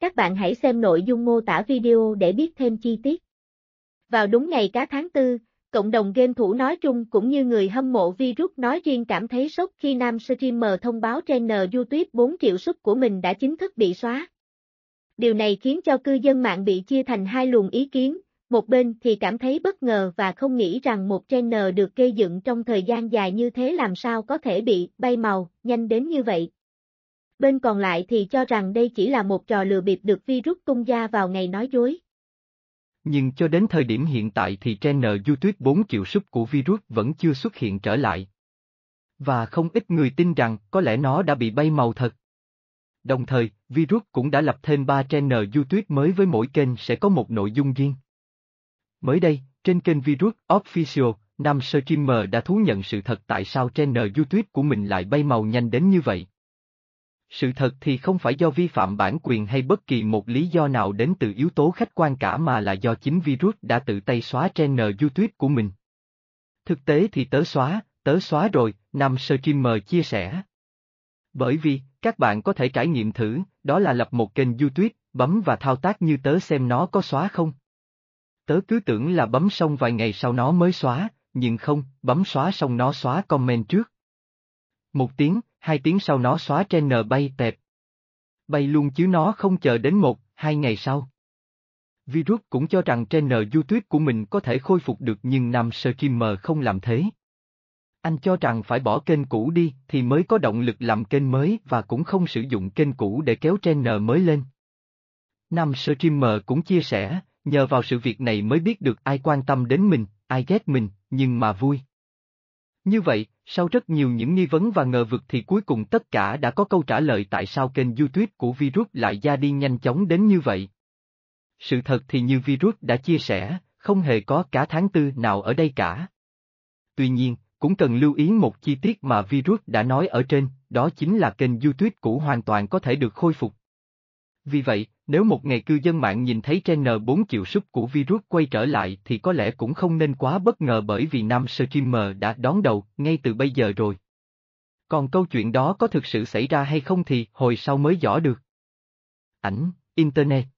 Các bạn hãy xem nội dung mô tả video để biết thêm chi tiết. Vào đúng ngày cá tháng 4, cộng đồng game thủ nói chung cũng như người hâm mộ virus nói riêng cảm thấy sốc khi nam streamer thông báo trainer YouTube 4 triệu sub của mình đã chính thức bị xóa. Điều này khiến cho cư dân mạng bị chia thành hai luồng ý kiến, một bên thì cảm thấy bất ngờ và không nghĩ rằng một trainer được gây dựng trong thời gian dài như thế làm sao có thể bị bay màu nhanh đến như vậy, bên còn lại thì cho rằng đây chỉ là một trò lừa bịp được virus tung ra vào ngày nói dối. Nhưng cho đến thời điểm hiện tại thì channel YouTube 4 triệu sub của virus vẫn chưa xuất hiện trở lại. Và không ít người tin rằng có lẽ nó đã bị bay màu thật. Đồng thời, virus cũng đã lập thêm 3 channel YouTube mới với mỗi kênh sẽ có một nội dung riêng. Mới đây, trên kênh Virus Official, nam streamer đã thú nhận sự thật tại sao channel YouTube của mình lại bay màu nhanh đến như vậy sự thật thì không phải do vi phạm bản quyền hay bất kỳ một lý do nào đến từ yếu tố khách quan cả mà là do chính virus đã tự tay xóa channel YouTube của mình. Thực tế thì tớ xóa, tớ xóa rồi, nam streamer chia sẻ. Bởi vì, các bạn có thể trải nghiệm thử, đó là lập một kênh YouTube, bấm và thao tác như tớ xem nó có xóa không. Tớ cứ tưởng là bấm xong vài ngày sau nó mới xóa, nhưng không, bấm xóa xong nó xóa comment trước. Một tiếng, hai tiếng sau nó xóa trên nờ bay tẹp. Bay luôn chứ nó không chờ đến một, hai ngày sau. Virus cũng cho rằng trên nờ YouTube của mình có thể khôi phục được nhưng nam streamer không làm thế. Anh cho rằng phải bỏ kênh cũ đi thì mới có động lực làm kênh mới và cũng không sử dụng kênh cũ để kéo trên nờ mới lên. Nam streamer cũng chia sẻ, nhờ vào sự việc này mới biết được ai quan tâm đến mình, ai ghét mình, nhưng mà vui. Như vậy, sau rất nhiều những nghi vấn và ngờ vực thì cuối cùng tất cả đã có câu trả lời tại sao kênh YouTube của virus lại ra đi nhanh chóng đến như vậy. Sự thật thì như virus đã chia sẻ, không hề có cả tháng tư nào ở đây cả. Tuy nhiên, cũng cần lưu ý một chi tiết mà virus đã nói ở trên, đó chính là kênh YouTube cũ hoàn toàn có thể được khôi phục. Vì vậy, nếu một ngày cư dân mạng nhìn thấy trên N4 triệu súp của virus quay trở lại thì có lẽ cũng không nên quá bất ngờ bởi vì nam streamer đã đón đầu ngay từ bây giờ rồi. Còn câu chuyện đó có thực sự xảy ra hay không thì hồi sau mới rõ được. Ảnh, Internet